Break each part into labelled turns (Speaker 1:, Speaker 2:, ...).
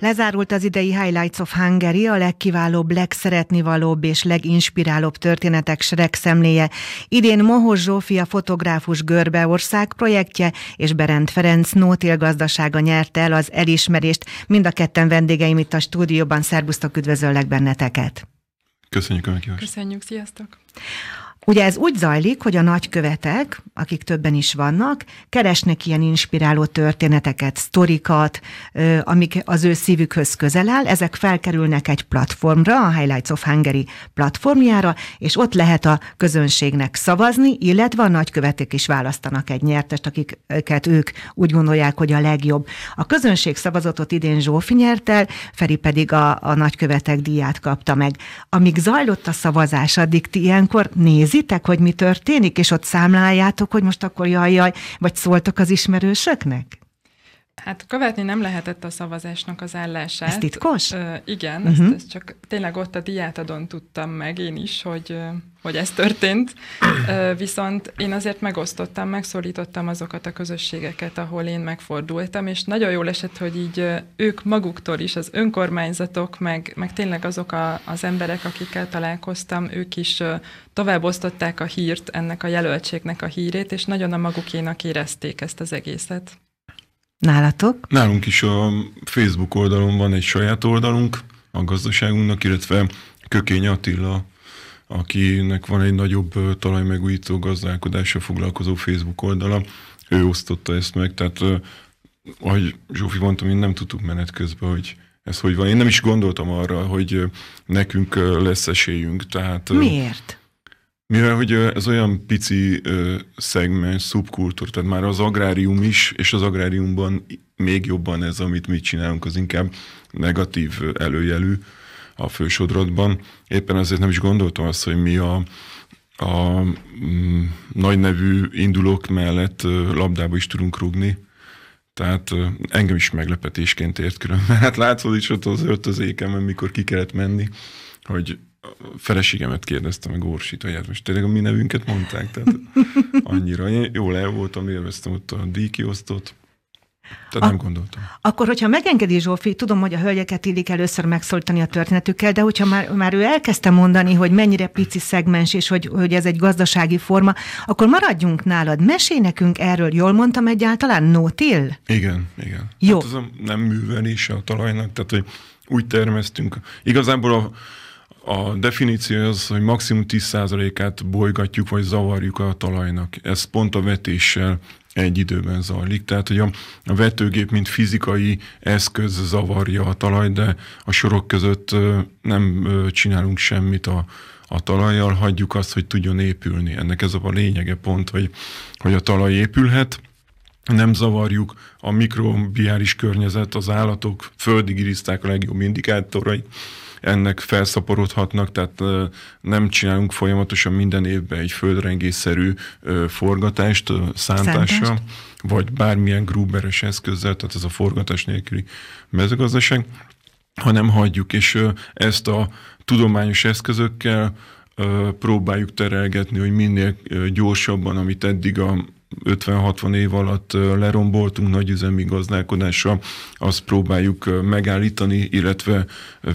Speaker 1: Lezárult az idei Highlights of Hungary, a legkiválóbb, legszeretnivalóbb és leginspirálóbb történetek sereg szemléje. Idén Mohos Zsófia fotográfus Görbeország projektje és Berend Ferenc Nótil gazdasága nyerte el az elismerést. Mind a ketten vendégeim itt a stúdióban. Szerbusztok, üdvözöllek benneteket!
Speaker 2: Köszönjük a meghívást! Köszönjük,
Speaker 3: sziasztok!
Speaker 1: Ugye ez úgy zajlik, hogy a nagykövetek, akik többen is vannak, keresnek ilyen inspiráló történeteket, sztorikat, amik az ő szívükhöz közel áll, ezek felkerülnek egy platformra, a Highlights of Hungary platformjára, és ott lehet a közönségnek szavazni, illetve a nagykövetek is választanak egy nyertest, akiket ők úgy gondolják, hogy a legjobb. A közönség szavazatot idén Zsófi nyert el, Feri pedig a, a nagykövetek díját kapta meg. Amíg zajlott a szavazás, addig ti ilyenkor néz nézitek, hogy mi történik, és ott számláljátok, hogy most akkor jaj, jaj, vagy szóltok az ismerősöknek?
Speaker 3: Hát követni nem lehetett a szavazásnak az állását. Ez titkos? Ö, igen, uh-huh. ezt, ezt csak tényleg ott a diátadon tudtam meg én is, hogy hogy ez történt. Ö, viszont én azért megosztottam, megszólítottam azokat a közösségeket, ahol én megfordultam, és nagyon jól esett, hogy így ők maguktól is, az önkormányzatok, meg, meg tényleg azok a, az emberek, akikkel találkoztam, ők is továbbosztották a hírt, ennek a jelöltségnek a hírét, és nagyon a magukénak érezték ezt az egészet.
Speaker 2: Nálatok? Nálunk is a Facebook oldalon van egy saját oldalunk a gazdaságunknak, illetve Kökény Attila, akinek van egy nagyobb talajmegújító gazdálkodásra foglalkozó Facebook oldala, ő osztotta ezt meg, tehát ahogy Zsófi mondta, én nem tudtuk menet közben, hogy ez hogy van. Én nem is gondoltam arra, hogy nekünk lesz esélyünk. Tehát, Miért? Mivel hogy ez olyan pici szegmens, szubkultúra, tehát már az agrárium is, és az agráriumban még jobban ez, amit mi csinálunk, az inkább negatív előjelű a fősodrodban. Éppen ezért nem is gondoltam azt, hogy mi a, a mm, nagy nevű indulók mellett labdába is tudunk rugni. Tehát engem is meglepetésként ért külön, mert hát látszod is ott az öltözékem, mikor ki kellett menni, hogy feleségemet kérdezte meg Orsit, hogy hát most tényleg a mi nevünket mondták, tehát annyira. Én jól el voltam, élveztem ott a díjkiosztót, tehát nem gondoltam.
Speaker 1: Akkor, hogyha megengedi Zsófi, tudom, hogy a hölgyeket illik először megszólítani a történetükkel, de hogyha már, már ő elkezdte mondani, hogy mennyire pici szegmens, és hogy, hogy ez egy gazdasági forma, akkor maradjunk nálad. Mesélj nekünk erről, jól mondtam egyáltalán, no till?
Speaker 2: igen, igen. Jó. Hát az a nem művelése a talajnak, tehát hogy úgy termesztünk. Igazából a a definíció az, hogy maximum 10%-át bolygatjuk vagy zavarjuk a talajnak. Ez pont a vetéssel egy időben zajlik. Tehát, hogy a, a vetőgép, mint fizikai eszköz zavarja a talaj, de a sorok között nem csinálunk semmit a, a talajjal, hagyjuk azt, hogy tudjon épülni. Ennek ez a lényege pont, hogy, hogy a talaj épülhet, nem zavarjuk, a mikrobiális környezet, az állatok, földi giriszták a legjobb indikátorai, ennek felszaporodhatnak, tehát nem csinálunk folyamatosan minden évben egy földrengésszerű forgatást, szántással, vagy bármilyen gruberes eszközzel, tehát ez a forgatás nélküli mezőgazdaság, hanem hagyjuk, és ezt a tudományos eszközökkel próbáljuk terelgetni, hogy minél gyorsabban, amit eddig a 50-60 év alatt leromboltunk nagyüzemi gazdálkodással, azt próbáljuk megállítani, illetve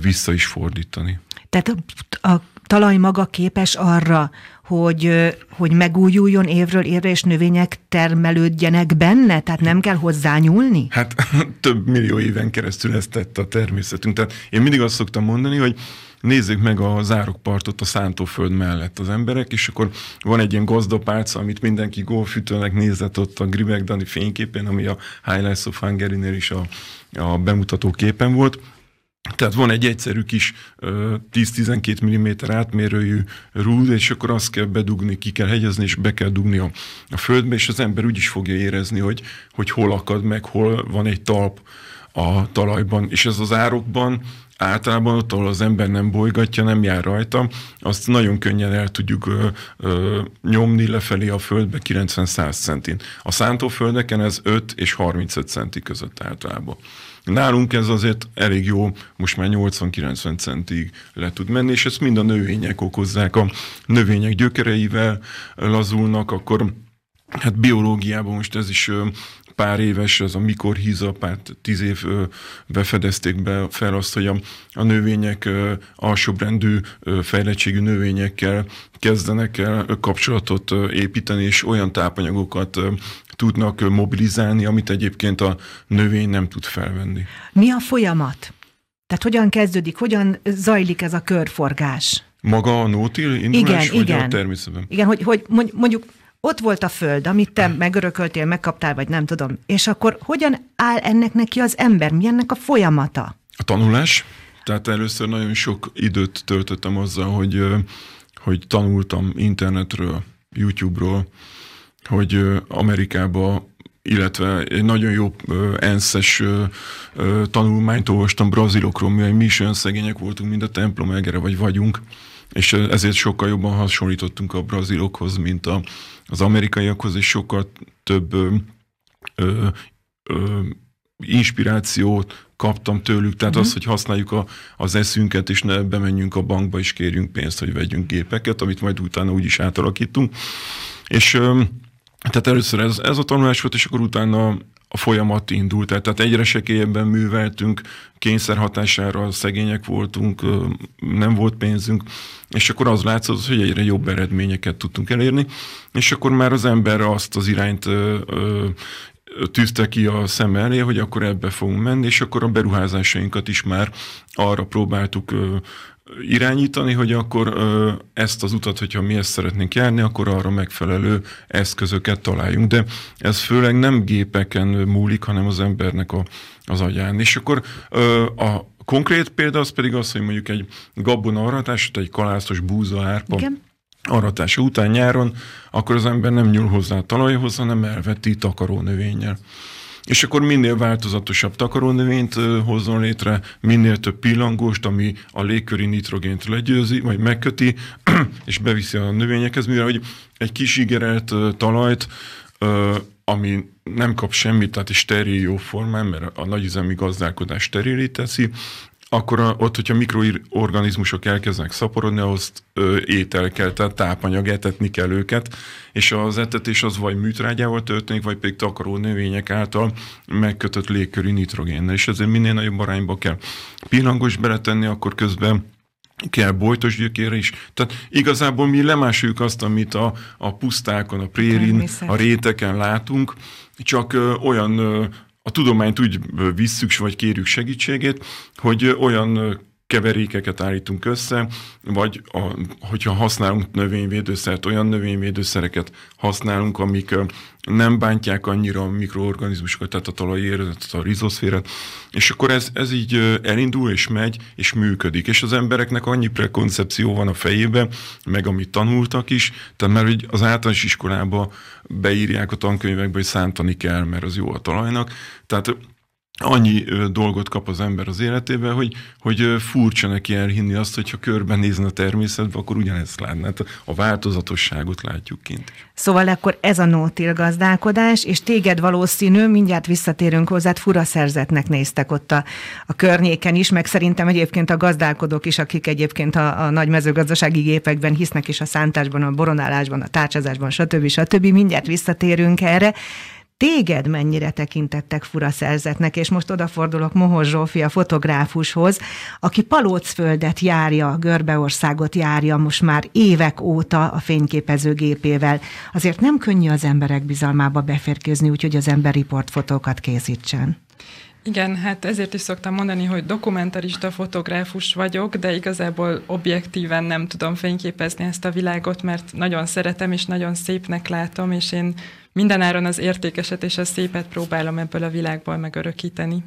Speaker 2: vissza is fordítani.
Speaker 1: Tehát a, a talaj maga képes arra, hogy, hogy megújuljon évről évre, és növények termelődjenek benne? Tehát nem kell hozzányúlni?
Speaker 2: Hát több millió éven keresztül ezt tette a természetünk. Tehát én mindig azt szoktam mondani, hogy nézzük meg a zárokpartot a szántóföld mellett az emberek, és akkor van egy ilyen gazdapálca, amit mindenki golfütőnek nézett ott a Gribek Dani fényképen, ami a Highlights of Hungary-nél is a, a bemutató képen volt, tehát van egy egyszerű kis 10-12 mm átmérőjű rúd, és akkor azt kell bedugni, ki kell hegyezni, és be kell dugni a, a földbe, és az ember úgy is fogja érezni, hogy, hogy hol akad meg, hol van egy talp a talajban. És ez az árokban általában ott, ahol az ember nem bolygatja, nem jár rajta, azt nagyon könnyen el tudjuk ö, ö, nyomni lefelé a földbe 90-100 centin. A szántóföldeken ez 5 és 35 centi között általában. Nálunk ez azért elég jó, most már 80-90 centig le tud menni, és ezt mind a növények okozzák. A növények gyökereivel lazulnak, akkor hát biológiában most ez is pár éves, az a mikor híza, pár tíz év befedezték be fel azt, hogy a, a növények alsóbrendű fejlettségű növényekkel kezdenek el kapcsolatot építeni, és olyan tápanyagokat tudnak mobilizálni, amit egyébként a növény nem tud felvenni.
Speaker 1: Mi a folyamat? Tehát hogyan kezdődik, hogyan zajlik ez a körforgás?
Speaker 2: Maga a nótil indulás, igen, vagy igen. a természetben?
Speaker 1: Igen, hogy, hogy mondjuk ott volt a föld, amit te megörököltél, megkaptál, vagy nem tudom. És akkor hogyan áll ennek neki az ember? Mi ennek a folyamata?
Speaker 2: A tanulás. Tehát először nagyon sok időt töltöttem azzal, hogy, hogy tanultam internetről, YouTube-ról, hogy Amerikába illetve egy nagyon jó enszes tanulmányt olvastam brazilokról, mivel mi is olyan szegények voltunk, mint a templom egere, vagy vagyunk, és ezért sokkal jobban hasonlítottunk a brazilokhoz, mint a, az amerikaiakhoz, és sokkal több ö, ö, ö, inspirációt kaptam tőlük, tehát mm-hmm. az, mhm. hogy használjuk a, az eszünket, és ne bemenjünk a bankba, és kérjünk pénzt, hogy vegyünk gépeket, amit majd utána úgy is átalakítunk. És ö, tehát először ez, ez a tanulás volt, és akkor utána a folyamat indult. El. Tehát egyre sekélyebben műveltünk, kényszer hatására szegények voltunk, nem volt pénzünk, és akkor az látszott, hogy egyre jobb eredményeket tudtunk elérni, és akkor már az ember azt az irányt tűzte ki a szem elé, hogy akkor ebbe fogunk menni, és akkor a beruházásainkat is már arra próbáltuk irányítani, hogy akkor ö, ezt az utat, hogyha mi ezt szeretnénk járni, akkor arra megfelelő eszközöket találjunk. De ez főleg nem gépeken múlik, hanem az embernek a, az agyán. És akkor ö, a konkrét példa az pedig az, hogy mondjuk egy gabona aratás, egy kalászos búza árpa, Igen aratása után nyáron, akkor az ember nem nyúl hozzá a talajhoz, hanem elveti takaró növényel. És akkor minél változatosabb takarónövényt hozzon létre, minél több pillangóst, ami a légköri nitrogént legyőzi, vagy megköti, és beviszi a növényekhez, mivel hogy egy kis ígeret talajt, ami nem kap semmit, tehát is steril jó formán, mert a nagyüzemi gazdálkodás sterilé akkor a, ott, hogyha mikroorganizmusok elkezdenek szaporodni, ahhoz étel kell, tehát tápanyag, etetni kell őket, és az etetés az vagy műtrágyával történik, vagy pedig takaró növények által megkötött légkörű nitrogénnel, és ezért minél nagyobb arányba kell pillangos beletenni, akkor közben kell bojtos gyökére is. Tehát igazából mi lemásoljuk azt, amit a, a pusztákon, a prérin, a réteken látunk, csak ö, olyan ö, a tudományt úgy visszük, vagy kérjük segítségét, hogy olyan keverékeket állítunk össze, vagy a, hogyha használunk növényvédőszert, olyan növényvédőszereket használunk, amik nem bántják annyira a mikroorganizmusokat, tehát a talaj érzetet, a rizoszférát, és akkor ez, ez így elindul és megy, és működik. És az embereknek annyi prekoncepció van a fejében, meg amit tanultak is, tehát mert hogy az általános iskolába beírják a tankönyvekbe, hogy szántani kell, mert az jó a talajnak. Tehát annyi dolgot kap az ember az életében, hogy, hogy furcsa neki elhinni azt, hogyha körbenézne a természetbe, akkor ugyanezt látná. Hát a változatosságot látjuk kint.
Speaker 1: Szóval akkor ez a nótil gazdálkodás, és téged valószínű, mindjárt visszatérünk hozzá, fura szerzetnek néztek ott a, a környéken is, meg szerintem egyébként a gazdálkodók is, akik egyébként a, a nagy mezőgazdasági gépekben hisznek is a szántásban, a boronálásban, a tárcsázásban, stb. stb. Mindjárt visszatérünk erre téged mennyire tekintettek fura szerzetnek, és most odafordulok Mohos Zsófia fotográfushoz, aki Palócföldet járja, Görbeországot járja most már évek óta a fényképezőgépével. Azért nem könnyű az emberek bizalmába beférkőzni, úgyhogy az ember riportfotókat készítsen.
Speaker 3: Igen, hát ezért is szoktam mondani, hogy dokumentarista fotográfus vagyok, de igazából objektíven nem tudom fényképezni ezt a világot, mert nagyon szeretem és nagyon szépnek látom, és én mindenáron az értékeset és a szépet próbálom ebből a világból megörökíteni.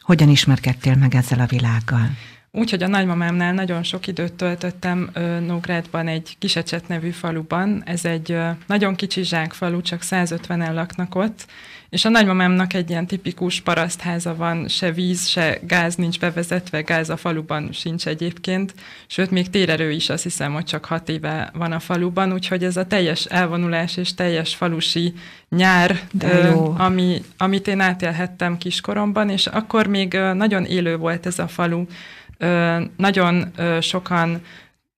Speaker 1: Hogyan ismerkedtél meg ezzel a világgal?
Speaker 3: Úgyhogy a nagymamámnál nagyon sok időt töltöttem Nógrádban, egy Kisecset nevű faluban. Ez egy nagyon kicsi zsákfalu, csak 150-en laknak ott, és a nagymamámnak egy ilyen tipikus parasztháza van, se víz, se gáz nincs bevezetve, gáz a faluban sincs egyébként, sőt, még térerő is azt hiszem, hogy csak hat éve van a faluban, úgyhogy ez a teljes elvonulás és teljes falusi nyár, ö, ami, amit én átélhettem kiskoromban, és akkor még nagyon élő volt ez a falu, nagyon sokan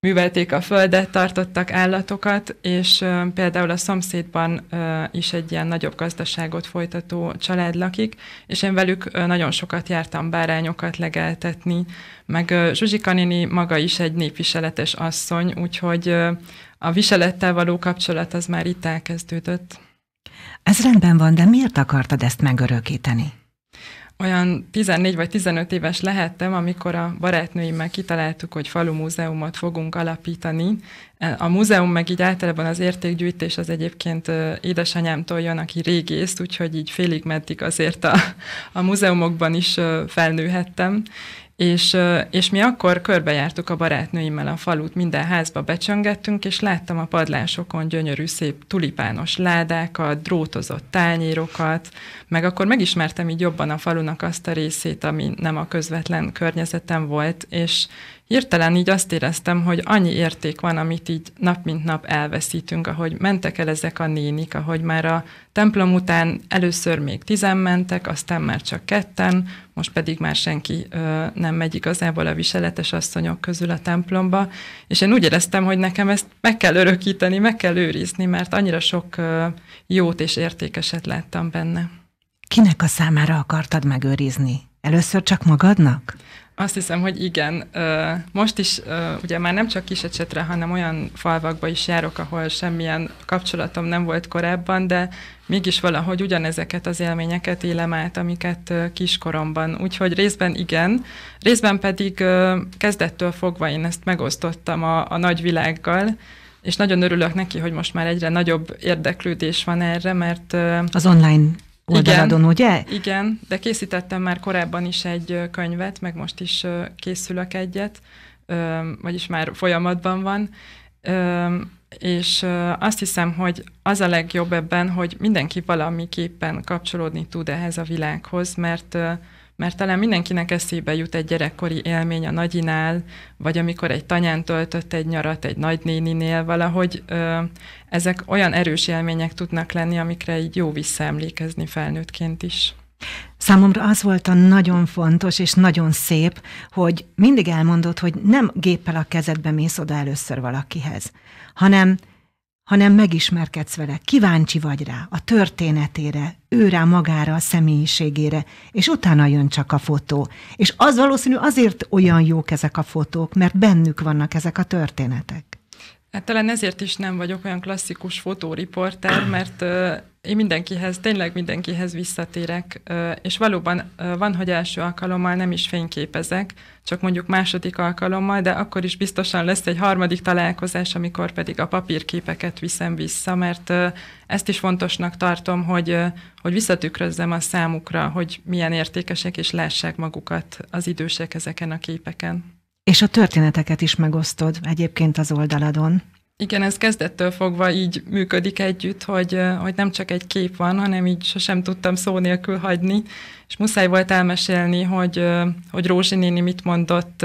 Speaker 3: művelték a földet, tartottak állatokat, és például a szomszédban is egy ilyen nagyobb gazdaságot folytató család lakik, és én velük nagyon sokat jártam bárányokat legeltetni, meg Zsuzsika néni maga is egy népviseletes asszony, úgyhogy a viselettel való kapcsolat az már itt elkezdődött.
Speaker 1: Ez rendben van, de miért akartad ezt megörökíteni?
Speaker 3: olyan 14 vagy 15 éves lehettem, amikor a barátnőimmel kitaláltuk, hogy falu múzeumot fogunk alapítani. E, a múzeum meg így általában az értékgyűjtés az egyébként édesanyámtól jön, aki régészt, úgyhogy így félig meddig azért a, a múzeumokban is felnőhettem. És, és mi akkor körbejártuk a barátnőimmel a falut, minden házba becsöngettünk, és láttam a padlásokon gyönyörű, szép tulipános ládákat, drótozott tányérokat, meg akkor megismertem így jobban a falunak azt a részét, ami nem a közvetlen környezetem volt, és hirtelen így azt éreztem, hogy annyi érték van, amit így nap mint nap elveszítünk, ahogy mentek el ezek a nénik, ahogy már a templom után először még tizen mentek, aztán már csak ketten, most pedig már senki ö, nem megy igazából a viseletes asszonyok közül a templomba, és én úgy éreztem, hogy nekem ezt meg kell örökíteni, meg kell őrizni, mert annyira sok ö, jót és értékeset láttam benne.
Speaker 1: Kinek a számára akartad megőrizni? Először csak magadnak?
Speaker 3: Azt hiszem, hogy igen. Most is ugye már nem csak Kisecsetre, hanem olyan falvakba is járok, ahol semmilyen kapcsolatom nem volt korábban, de mégis valahogy ugyanezeket az élményeket élem át, amiket kiskoromban. Úgyhogy részben igen, részben pedig kezdettől fogva én ezt megosztottam a, a nagyvilággal, és nagyon örülök neki, hogy most már egyre nagyobb érdeklődés van erre, mert... Az online oldaladon, igen, ugye? Igen, de készítettem már korábban is egy könyvet, meg most is készülök egyet, vagyis már folyamatban van, és azt hiszem, hogy az a legjobb ebben, hogy mindenki valamiképpen kapcsolódni tud ehhez a világhoz, mert mert talán mindenkinek eszébe jut egy gyerekkori élmény a nagyinál, vagy amikor egy tanyán töltött egy nyarat egy nagynéninél, valahogy ö, ezek olyan erős élmények tudnak lenni, amikre így jó visszaemlékezni felnőttként is.
Speaker 1: Számomra az volt a nagyon fontos és nagyon szép, hogy mindig elmondod, hogy nem géppel a kezedbe mész oda először valakihez, hanem hanem megismerkedsz vele, kíváncsi vagy rá, a történetére, ő rá magára, a személyiségére, és utána jön csak a fotó. És az valószínű azért olyan jók ezek a fotók, mert bennük vannak ezek a történetek.
Speaker 3: Hát talán ezért is nem vagyok olyan klasszikus fotóriporter, mert én mindenkihez, tényleg mindenkihez visszatérek, és valóban van, hogy első alkalommal nem is fényképezek, csak mondjuk második alkalommal, de akkor is biztosan lesz egy harmadik találkozás, amikor pedig a papírképeket viszem vissza, mert ezt is fontosnak tartom, hogy, hogy visszatükrözzem a számukra, hogy milyen értékesek, és lássák magukat az idősek ezeken a képeken.
Speaker 1: És a történeteket is megosztod egyébként az oldaladon
Speaker 3: igen, ez kezdettől fogva így működik együtt, hogy, hogy nem csak egy kép van, hanem így sosem tudtam szó nélkül hagyni, és muszáj volt elmesélni, hogy, hogy Rózsi néni mit mondott,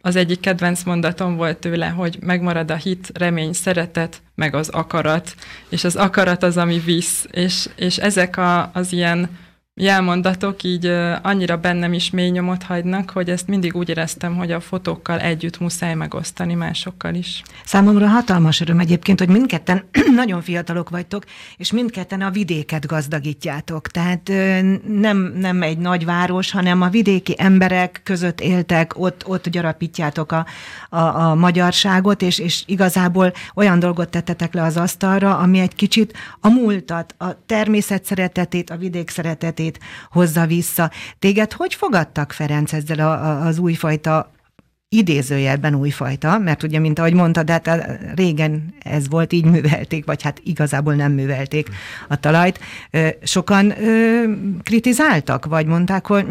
Speaker 3: az egyik kedvenc mondatom volt tőle, hogy megmarad a hit, remény, szeretet, meg az akarat, és az akarat az, ami visz, és, és ezek a, az ilyen jelmondatok így annyira bennem is mély nyomot hagynak, hogy ezt mindig úgy éreztem, hogy a fotókkal együtt muszáj megosztani másokkal is.
Speaker 1: Számomra hatalmas öröm egyébként, hogy mindketten
Speaker 3: nagyon fiatalok vagytok, és mindketten a vidéket gazdagítjátok.
Speaker 1: Tehát nem, nem egy nagy város, hanem a vidéki emberek között éltek, ott, ott gyarapítjátok a, a, a magyarságot, és, és igazából olyan dolgot tettetek le az asztalra, ami egy kicsit a múltat, a természet szeretetét, a vidék szeretetét, zenét hozza vissza. Téged hogy fogadtak, Ferenc, ezzel a, a, az újfajta idézőjelben újfajta, mert ugye, mint ahogy mondtad, hát eh, régen ez volt, így művelték, vagy hát igazából nem művelték a talajt. Sokan ö, kritizáltak, vagy mondták, hogy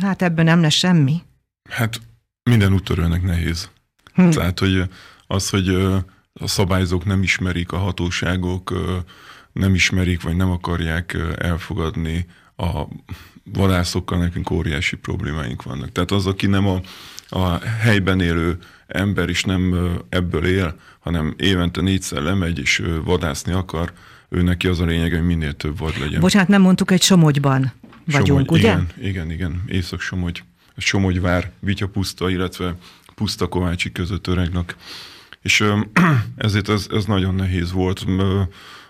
Speaker 1: hát ebből nem lesz semmi?
Speaker 2: Hát minden úttörőnek nehéz. Hm. Tehát, hogy eh, az, hogy eh, a szabályzók nem ismerik, a hatóságok nem ismerik, vagy nem akarják elfogadni a vadászokkal nekünk óriási problémáink vannak. Tehát az, aki nem a, a helyben élő ember is nem ebből él, hanem évente négyszer lemegy és vadászni akar, ő neki az a lényeg, hogy minél több vad legyen. Bocsánat,
Speaker 1: nem mondtuk, egy Somogyban
Speaker 2: vagyunk, Somogy, ugye? Igen, igen, igen. Észak-Somogy, Somogyvár, puszta, illetve Kovácsi között öregnak. És ezért ez, ez nagyon nehéz volt.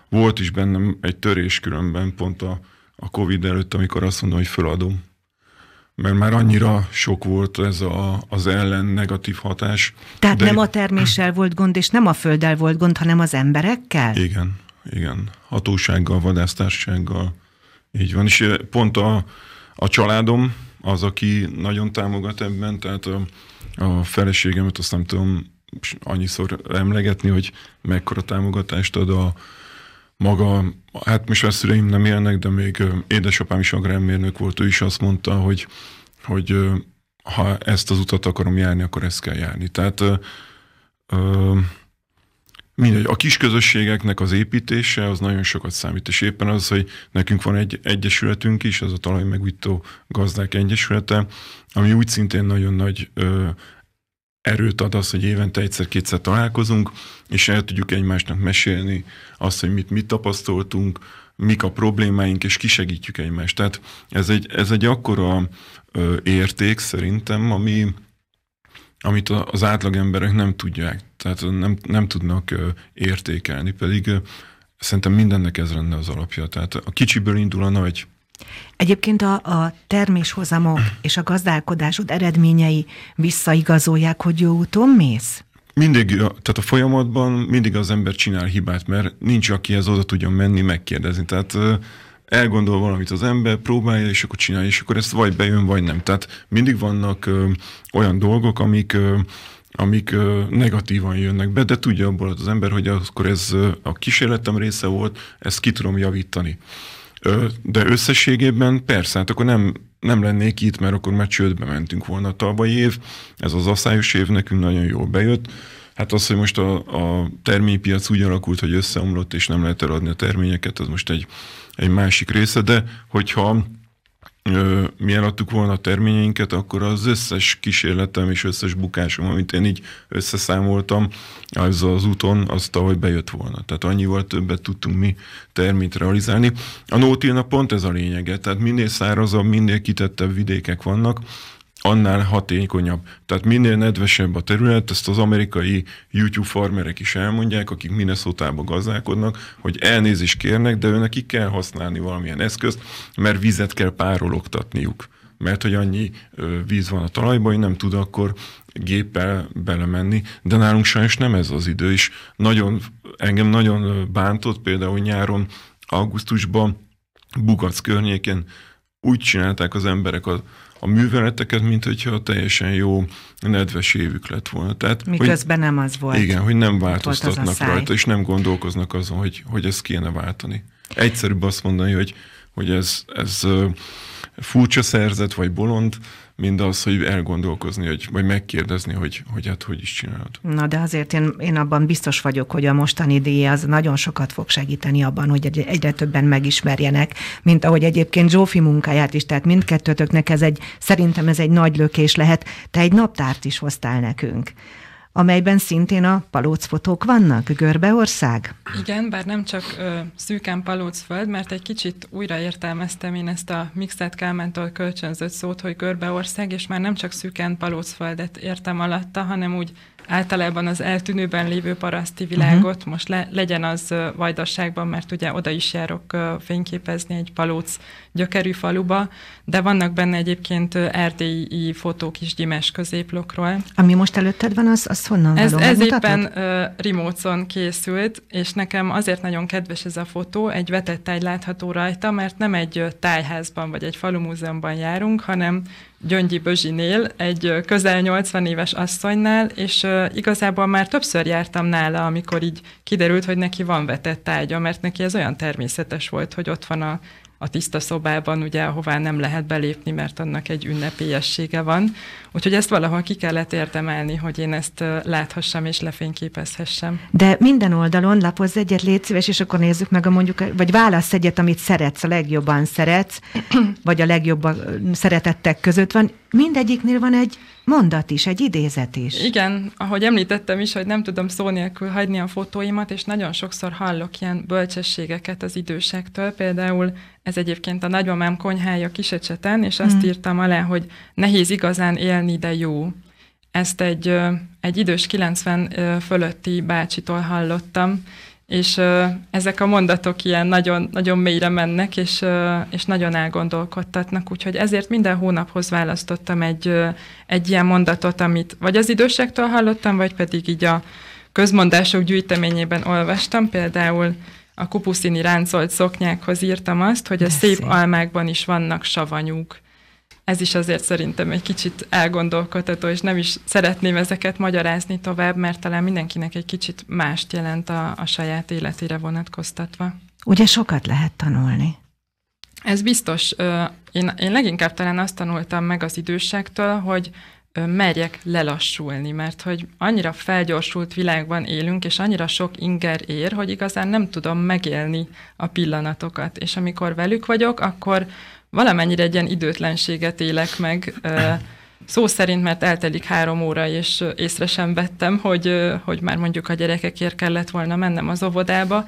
Speaker 2: Volt is bennem egy törés különben, pont a a Covid előtt, amikor azt mondom, hogy föladom. Mert már annyira sok volt ez a, az ellen negatív hatás. Tehát de... nem a
Speaker 1: terméssel volt gond, és nem a földdel volt gond, hanem az emberekkel?
Speaker 2: Igen, igen. Hatósággal, vadásztársággal. Így van. És eh, pont a, a családom az, aki nagyon támogat ebben, tehát a, a feleségemet azt nem tudom annyiszor emlegetni, hogy mekkora támogatást ad a, maga, hát most már szüleim nem élnek, de még édesapám is agrármérnök volt, ő is azt mondta, hogy, hogy ha ezt az utat akarom járni, akkor ezt kell járni. Tehát mindegy, a kis közösségeknek az építése az nagyon sokat számít, és éppen az, hogy nekünk van egy egyesületünk is, az a talaj megújtó gazdák egyesülete, ami úgy szintén nagyon nagy ö, erőt ad az, hogy évente egyszer-kétszer találkozunk, és el tudjuk egymásnak mesélni azt, hogy mit, mit tapasztaltunk, mik a problémáink, és kisegítjük egymást. Tehát ez egy, ez egy akkora ö, érték szerintem, ami, amit az átlag emberek nem tudják, tehát nem, nem tudnak ö, értékelni, pedig ö, szerintem mindennek ez lenne az alapja. Tehát a kicsiből indul a nagy.
Speaker 1: Egyébként a, a terméshozamok és a gazdálkodásod eredményei visszaigazolják, hogy jó úton mész?
Speaker 2: Mindig, tehát a folyamatban mindig az ember csinál hibát, mert nincs, ez oda tudjon menni, megkérdezni. Tehát elgondol valamit az ember, próbálja, és akkor csinálja, és akkor ezt vagy bejön, vagy nem. Tehát mindig vannak ö, olyan dolgok, amik ö, amik ö, negatívan jönnek be, de tudja abból az ember, hogy akkor ez a kísérletem része volt, ezt ki tudom javítani. De összességében persze, hát akkor nem, nem lennék itt, mert akkor már csődbe mentünk volna a tavalyi év. Ez az asszályos év nekünk nagyon jól bejött. Hát az, hogy most a, a terménypiac úgy alakult, hogy összeomlott, és nem lehet eladni a terményeket, az most egy, egy másik része, de hogyha mi eladtuk volna a terményeinket, akkor az összes kísérletem és összes bukásom, amit én így összeszámoltam, az az úton azt tavaly bejött volna. Tehát annyival többet tudtunk mi termét realizálni. A nótilna pont ez a lényege, tehát minél szárazabb, minél kitettebb vidékek vannak, annál hatékonyabb. Tehát minél nedvesebb a terület, ezt az amerikai YouTube farmerek is elmondják, akik minnesota gazdálkodnak, hogy elnézést kérnek, de őnek ki kell használni valamilyen eszközt, mert vizet kell párologtatniuk. Mert hogy annyi víz van a talajban, hogy nem tud akkor géppel belemenni, de nálunk sajnos nem ez az idő, és nagyon, engem nagyon bántott például nyáron, augusztusban, Bugac környéken, úgy csinálták az emberek a, a műveleteket, mint hogyha teljesen jó nedves évük lett volna. Tehát, Miközben hogy, nem az volt. Igen, hogy nem változtatnak rajta, és nem gondolkoznak azon, hogy, hogy ezt kéne váltani. Egyszerűbb azt mondani, hogy, hogy ez, ez furcsa szerzet, vagy bolond, mind az, hogy elgondolkozni, hogy, vagy megkérdezni, hogy, hogy hát hogy is csinálod.
Speaker 1: Na de azért én, én abban biztos vagyok, hogy a mostani díj az nagyon sokat fog segíteni abban, hogy egyre többen megismerjenek, mint ahogy egyébként Zsófi munkáját is, tehát mindkettőtöknek ez egy, szerintem ez egy nagy lökés lehet. Te egy naptárt is hoztál nekünk amelyben szintén a palócfotók vannak, Görbeország?
Speaker 3: Igen, bár nem csak ö, szűken palócföld, mert egy kicsit újra értelmeztem én ezt a Mixet Kálmántól kölcsönzött szót, hogy Görbeország, és már nem csak szűken palócföldet értem alatta, hanem úgy általában az eltűnőben lévő paraszti világot, uh-huh. most le, legyen az vajdaságban, mert ugye oda is járok fényképezni egy palóc gyökerű faluba, de vannak benne egyébként erdélyi fotók is Gyimes középlokról.
Speaker 1: Ami most előtted van, az, az honnan ez, való? Ez éppen
Speaker 3: uh, Rimócon készült, és nekem azért nagyon kedves ez a fotó, egy vetett táj látható rajta, mert nem egy tájházban vagy egy falumúzeumban járunk, hanem Gyöngyi Bözsinél, egy közel 80 éves asszonynál, és igazából már többször jártam nála, amikor így kiderült, hogy neki van vetett ágya, mert neki ez olyan természetes volt, hogy ott van a a tiszta szobában, ugye, ahová nem lehet belépni, mert annak egy ünnepélyessége van. Úgyhogy ezt valahol ki kellett érdemelni, hogy én ezt láthassam és lefényképezhessem.
Speaker 1: De minden oldalon lapozz egyet, légy szíves, és akkor nézzük meg a mondjuk, vagy válasz egyet, amit szeretsz, a legjobban szeretsz, vagy a legjobban szeretettek között van. Mindegyiknél van egy mondat is, egy idézet is.
Speaker 3: Igen, ahogy említettem is, hogy nem tudom szó nélkül hagyni a fotóimat, és nagyon sokszor hallok ilyen bölcsességeket az idősektől. Például ez egyébként a nagymamám konyhája Kisecseten, és azt hmm. írtam alá, hogy nehéz igazán élni, de jó. Ezt egy, egy idős 90 fölötti bácsitól hallottam, és ö, ezek a mondatok ilyen nagyon, nagyon mélyre mennek, és, ö, és nagyon elgondolkodtatnak, úgyhogy ezért minden hónaphoz választottam egy, ö, egy ilyen mondatot, amit vagy az idősektől hallottam, vagy pedig így a közmondások gyűjteményében olvastam, például a kupuszini ráncolt szoknyákhoz írtam azt, hogy a szép, szép almákban is vannak savanyúk ez is azért szerintem egy kicsit elgondolkodható, és nem is szeretném ezeket magyarázni tovább, mert talán mindenkinek egy kicsit mást jelent a, a saját életére vonatkoztatva.
Speaker 1: Ugye sokat lehet tanulni?
Speaker 3: Ez biztos. Én, én leginkább talán azt tanultam meg az idősektől, hogy merjek lelassulni, mert hogy annyira felgyorsult világban élünk, és annyira sok inger ér, hogy igazán nem tudom megélni a pillanatokat. És amikor velük vagyok, akkor valamennyire egy ilyen időtlenséget élek meg, szó szerint, mert eltelik három óra, és észre sem vettem, hogy, hogy már mondjuk a gyerekekért kellett volna mennem az óvodába,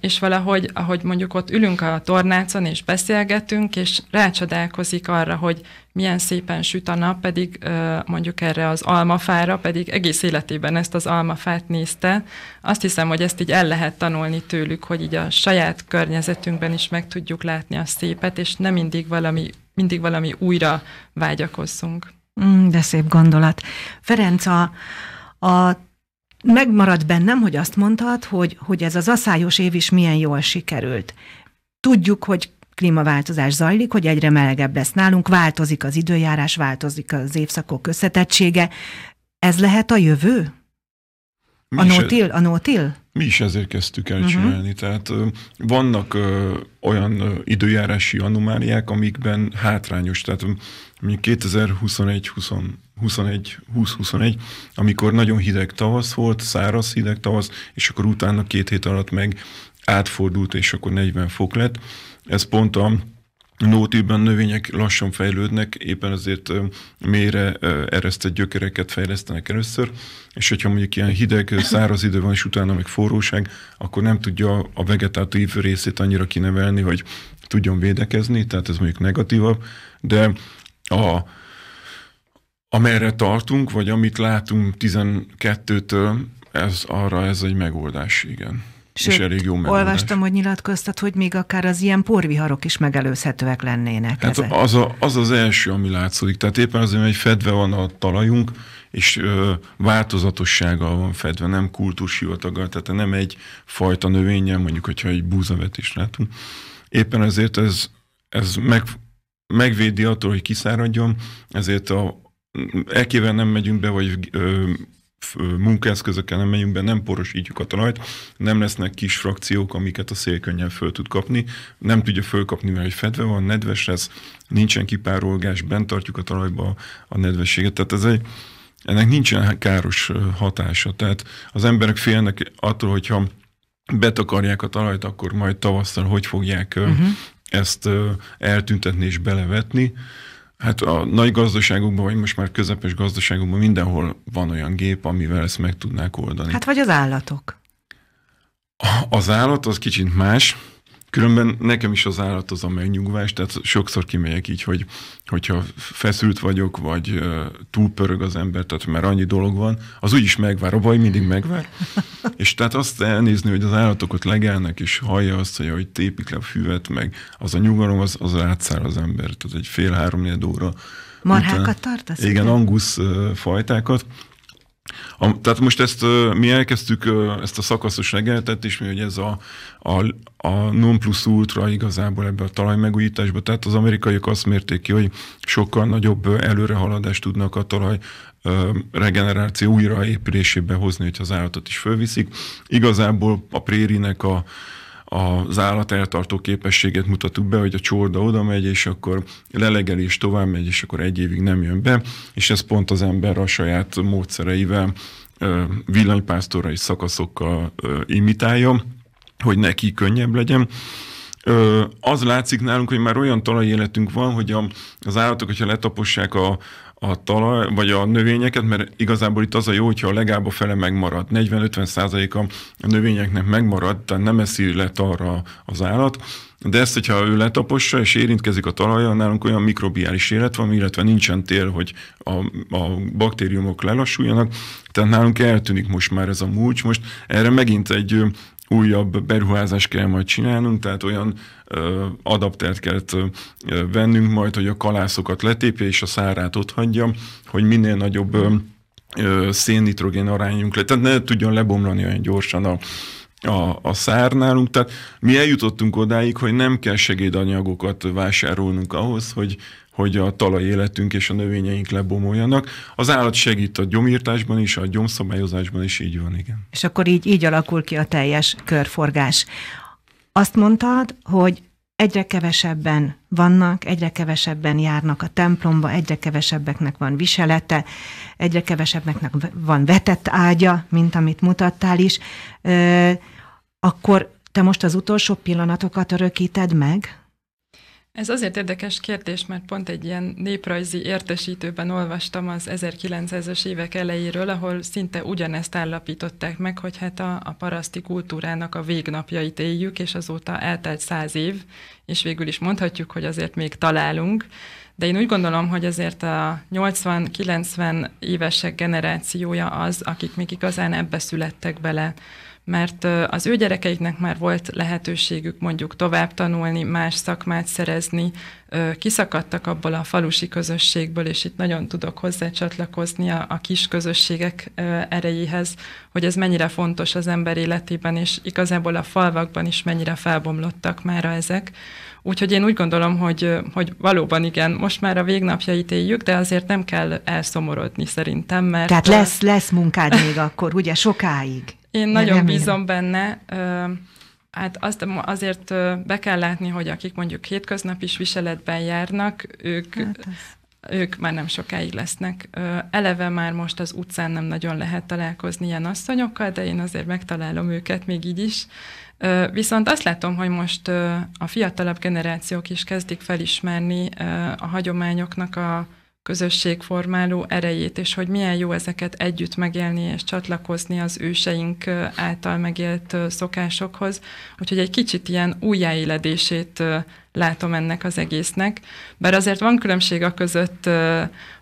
Speaker 3: és valahogy, ahogy mondjuk ott ülünk a tornácon, és beszélgetünk, és rácsodálkozik arra, hogy milyen szépen süt a nap, pedig mondjuk erre az almafára, pedig egész életében ezt az almafát nézte. Azt hiszem, hogy ezt így el lehet tanulni tőlük, hogy így a saját környezetünkben is meg tudjuk látni a szépet, és nem mindig valami, mindig valami újra vágyakozzunk.
Speaker 1: Mm, de szép gondolat. Ferenc, a, a megmaradt bennem, hogy azt mondtad, hogy, hogy ez az aszályos év is milyen jól sikerült. Tudjuk, hogy klímaváltozás zajlik, hogy egyre melegebb lesz nálunk, változik az időjárás, változik az évszakok összetettsége. Ez lehet a jövő? Mi a nótil? A nótil?
Speaker 2: Mi is ezért kezdtük el mhm. csinálni. Uh-huh. Tehát vannak ö, olyan ö, időjárási anomáliák, amikben hátrányos. Tehát mondjuk 20 21-20-21, amikor nagyon hideg tavasz volt, száraz hideg tavasz, és akkor utána két hét alatt meg átfordult, és akkor 40 fok lett. Ez pont a Nótűben növények lassan fejlődnek, éppen azért mélyre eresztett gyökereket fejlesztenek először, és hogyha mondjuk ilyen hideg, száraz idő van, és utána meg forróság, akkor nem tudja a vegetatív részét annyira kinevelni, hogy tudjon védekezni, tehát ez mondjuk negatívabb, de a amerre tartunk, vagy amit látunk 12-től, ez arra ez egy megoldás, igen. Sőt, és elég jó megoldás. olvastam,
Speaker 1: hogy nyilatkoztat, hogy még akár az ilyen porviharok is megelőzhetőek lennének. Hát ezek. Az,
Speaker 2: a, az az első, ami látszik. Tehát éppen azért, hogy fedve van a talajunk, és ö, változatossággal van fedve, nem kultushivataggal, tehát nem egy fajta növényen, mondjuk, hogyha egy búzavetést látunk. Éppen ezért ez, ez meg, megvédi attól, hogy kiszáradjon, ezért a, ekében nem megyünk be, vagy ö, munkaeszközökkel nem megyünk be, nem porosítjuk a talajt, nem lesznek kis frakciók, amiket a szél könnyen föl tud kapni, nem tudja fölkapni, mert hogy fedve van, nedves lesz, nincsen kipárolgás, bent tartjuk a talajba a nedvességet, tehát ez egy, ennek nincsen káros hatása. Tehát az emberek félnek attól, hogyha betakarják a talajt, akkor majd tavasszal hogy fogják uh-huh. ezt eltüntetni és belevetni. Hát a nagy gazdaságokban, vagy most már közepes gazdaságokban mindenhol van olyan gép, amivel ezt meg tudnák oldani. Hát
Speaker 1: vagy az állatok.
Speaker 2: Az állat az kicsit más. Különben nekem is az állat az a megnyugvás, tehát sokszor kimegyek így, hogy hogyha feszült vagyok, vagy túlpörög az ember, tehát mert annyi dolog van, az úgy is megvár, a baj mindig megvár. és tehát azt elnézni, hogy az állatok ott legelnek, és hallja azt, hogy ahogy tépik le a füvet, meg az a nyugalom, az, az rátszár az ember, tehát egy fél-három óra. Marhákat tartasz? Igen, angusz fajtákat, a, tehát most ezt mi elkezdtük ezt a szakaszos reggeltet is, mi hogy ez a, a, a non plus ultra igazából ebbe a talajmegújításba, tehát az amerikaiak azt mérték ki, hogy sokkal nagyobb előrehaladást tudnak a talaj regeneráció újraépülésébe hozni, hogyha az állatot is fölviszik. Igazából a prérinek a az állat eltartó képességet mutattuk be, hogy a csorda oda megy, és akkor lelegeli, és tovább megy, és akkor egy évig nem jön be, és ez pont az ember a saját módszereivel, villanypásztorai szakaszokkal imitálja, hogy neki könnyebb legyen az látszik nálunk, hogy már olyan talajéletünk van, hogy az állatok, hogyha letapossák a, a talaj, vagy a növényeket, mert igazából itt az a jó, hogyha a legába fele megmarad. 40-50 százaléka a növényeknek megmarad, tehát nem eszi le arra az állat, de ezt, hogyha ő letapossa és érintkezik a talajjal, nálunk olyan mikrobiális élet van, illetve nincsen tér, hogy a, a baktériumok lelassuljanak, tehát nálunk eltűnik most már ez a múlcs. Most erre megint egy újabb beruházást kell majd csinálnunk, tehát olyan ö, adaptert kell vennünk majd, hogy a kalászokat letépje és a szárát ott hagyja, hogy minél nagyobb ö, ö, szénnitrogén arányunk le, tehát ne tudjon lebomlani olyan gyorsan a, a, a szár nálunk. Tehát mi eljutottunk odáig, hogy nem kell segédanyagokat vásárolnunk ahhoz, hogy, hogy a talaj életünk és a növényeink lebomoljanak. Az állat segít a gyomírtásban is, a gyomszabályozásban is így van, igen.
Speaker 1: És akkor így, így alakul ki a teljes körforgás. Azt mondtad, hogy egyre kevesebben vannak, egyre kevesebben járnak a templomba, egyre kevesebbeknek van viselete, egyre kevesebbeknek van vetett ágya, mint amit mutattál is. Ö, akkor te most az utolsó pillanatokat örökíted meg?
Speaker 3: Ez azért érdekes kérdés, mert pont egy ilyen néprajzi értesítőben olvastam az 1900 es évek elejéről, ahol szinte ugyanezt állapították meg, hogy hát a, a paraszti kultúrának a végnapjait éljük, és azóta eltelt száz év, és végül is mondhatjuk, hogy azért még találunk. De én úgy gondolom, hogy azért a 80-90 évesek generációja az, akik még igazán ebbe születtek bele, mert az ő gyerekeiknek már volt lehetőségük mondjuk tovább tanulni, más szakmát szerezni, kiszakadtak abból a falusi közösségből, és itt nagyon tudok hozzácsatlakozni a, a kis közösségek erejéhez, hogy ez mennyire fontos az ember életében, és igazából a falvakban is mennyire felbomlottak mára ezek. Úgyhogy én úgy gondolom, hogy, hogy valóban igen, most már a végnapjait éljük, de azért nem kell elszomorodni szerintem, mert... Tehát lesz,
Speaker 1: lesz munkád még akkor, ugye sokáig? Én nagyon nem, bízom
Speaker 3: benne. Hát azt azért be kell látni, hogy akik mondjuk hétköznap is viseletben járnak, ők, hát ők már nem sokáig lesznek. Eleve már most az utcán nem nagyon lehet találkozni ilyen asszonyokkal, de én azért megtalálom őket még így is. Viszont azt látom, hogy most a fiatalabb generációk is kezdik felismerni a hagyományoknak a közösségformáló erejét, és hogy milyen jó ezeket együtt megélni és csatlakozni az őseink által megélt szokásokhoz. Úgyhogy egy kicsit ilyen újjáéledését látom ennek az egésznek. Bár azért van különbség a között,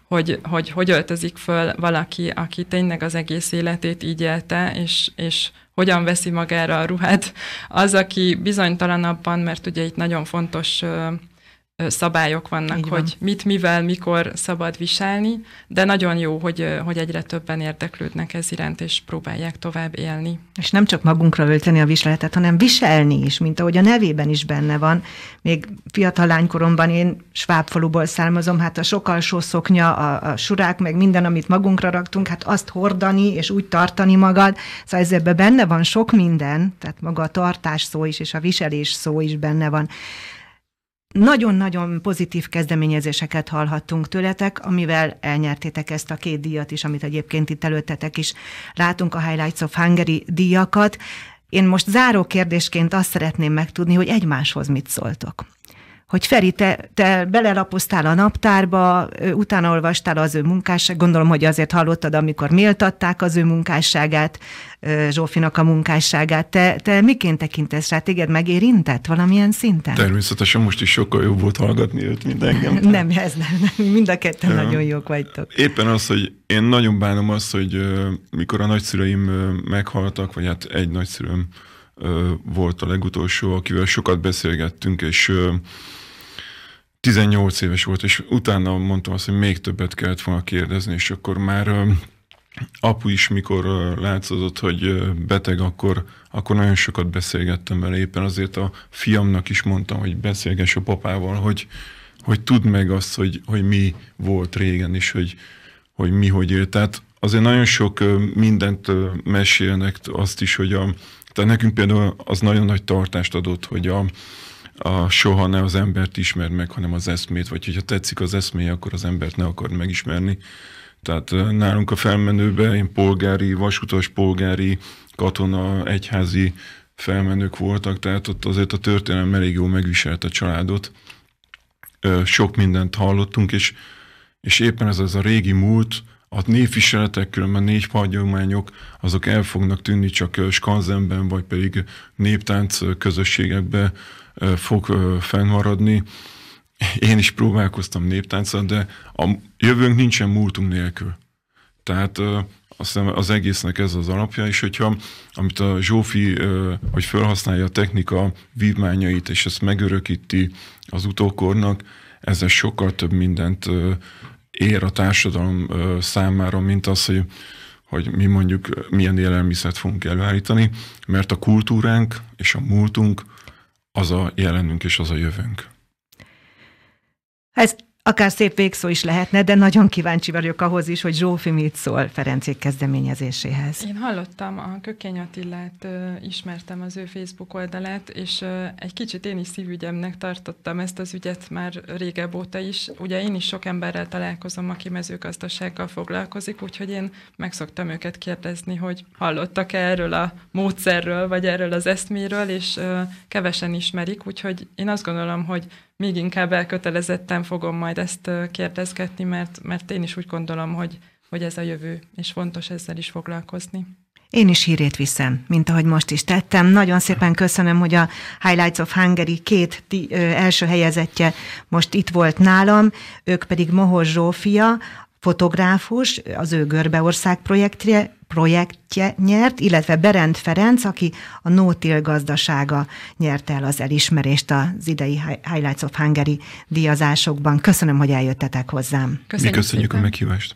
Speaker 3: hogy, hogy hogy öltözik föl valaki, aki tényleg az egész életét így élte, és, és hogyan veszi magára a ruhát. Az, aki bizonytalanabban, mert ugye itt nagyon fontos szabályok vannak, Így van. hogy mit, mivel, mikor szabad viselni, de nagyon jó, hogy, hogy egyre többen érdeklődnek ez iránt, és próbálják tovább élni.
Speaker 1: És nem csak magunkra ölteni a viseletet, hanem viselni is, mint ahogy a nevében is benne van. Még fiatal lánykoromban én svábfaluból származom, hát a sokalsó szoknya, a, a surák, meg minden, amit magunkra raktunk, hát azt hordani, és úgy tartani magad, szóval ez ebbe benne van sok minden, tehát maga a tartás szó is, és a viselés szó is benne van nagyon-nagyon pozitív kezdeményezéseket hallhattunk tőletek, amivel elnyertétek ezt a két díjat is, amit egyébként itt előttetek is látunk, a Highlights of Hungary díjakat. Én most záró kérdésként azt szeretném megtudni, hogy egymáshoz mit szóltok hogy Feri, te, te belelapoztál a naptárba, utána olvastál az ő munkásságát, gondolom, hogy azért hallottad, amikor méltatták az ő munkásságát, Zsófinak a munkásságát. Te, te miként tekintesz rá? Téged megérintett valamilyen szinten?
Speaker 2: Természetesen most is sokkal jobb volt hallgatni őt, mint engem.
Speaker 1: nem, ez nem, nem. Mind a ketten ja. nagyon jók
Speaker 2: vagytok. Éppen az, hogy én nagyon bánom azt, hogy mikor a nagyszüleim meghaltak, vagy hát egy nagyszülőm volt a legutolsó, akivel sokat beszélgettünk, és 18 éves volt, és utána mondtam azt, hogy még többet kellett volna kérdezni, és akkor már apu is, mikor látszott, hogy beteg, akkor, akkor nagyon sokat beszélgettem vele. Éppen azért a fiamnak is mondtam, hogy beszélgess a papával, hogy, hogy tudd meg azt, hogy, hogy mi volt régen, és hogy, hogy mi hogy élt. Tehát azért nagyon sok mindent mesélnek azt is, hogy a, tehát nekünk például az nagyon nagy tartást adott, hogy a, a soha ne az embert ismer meg, hanem az eszmét, vagy hogyha tetszik az eszméje, akkor az embert ne akar megismerni. Tehát nálunk a felmenőben én polgári, vasutas polgári, katona, egyházi felmenők voltak, tehát ott azért a történelem elég jól megviselt a családot. Sok mindent hallottunk, és, és éppen ez az a régi múlt, a névviseletek, különben négy hagyományok, azok el fognak tűnni csak skanzenben, vagy pedig néptánc közösségekben, fog fennmaradni. Én is próbálkoztam néptáncot, de a jövőnk nincsen múltunk nélkül. Tehát azt hiszem az egésznek ez az alapja, és hogyha amit a Zsófi, hogy felhasználja a technika vívmányait, és ezt megörökíti az utókornak, ezzel sokkal több mindent ér a társadalom számára, mint az, hogy, hogy mi mondjuk milyen élelmiszert fogunk előállítani, mert a kultúránk és a múltunk az a jelenünk és az a jövőnk?
Speaker 1: Ez hát Akár szép végszó is lehetne, de nagyon kíváncsi vagyok ahhoz is, hogy Zsófi mit szól Ferencék kezdeményezéséhez.
Speaker 3: Én hallottam a Kökény Attilát, ismertem az ő Facebook oldalát, és egy kicsit én is szívügyemnek tartottam ezt az ügyet már régebb óta is. Ugye én is sok emberrel találkozom, aki mezőgazdasággal foglalkozik, úgyhogy én megszoktam őket kérdezni, hogy hallottak -e erről a módszerről, vagy erről az eszméről, és kevesen ismerik, úgyhogy én azt gondolom, hogy még inkább elkötelezetten fogom majd ezt kérdezgetni, mert, mert én is úgy gondolom, hogy, hogy ez a jövő, és fontos ezzel is foglalkozni.
Speaker 1: Én is hírét viszem, mint ahogy most is tettem. Nagyon szépen köszönöm, hogy a Highlights of Hungary két első helyezettje most itt volt nálam, ők pedig Mohos Zsófia, fotográfus, az ő Görbeország projektje, projektje nyert, illetve Berend Ferenc, aki a Nótil gazdasága nyerte el az elismerést az idei Highlights of Hungary díjazásokban. Köszönöm, hogy eljöttetek hozzám. Köszönjük Mi köszönjük szépen.
Speaker 2: a meghívást.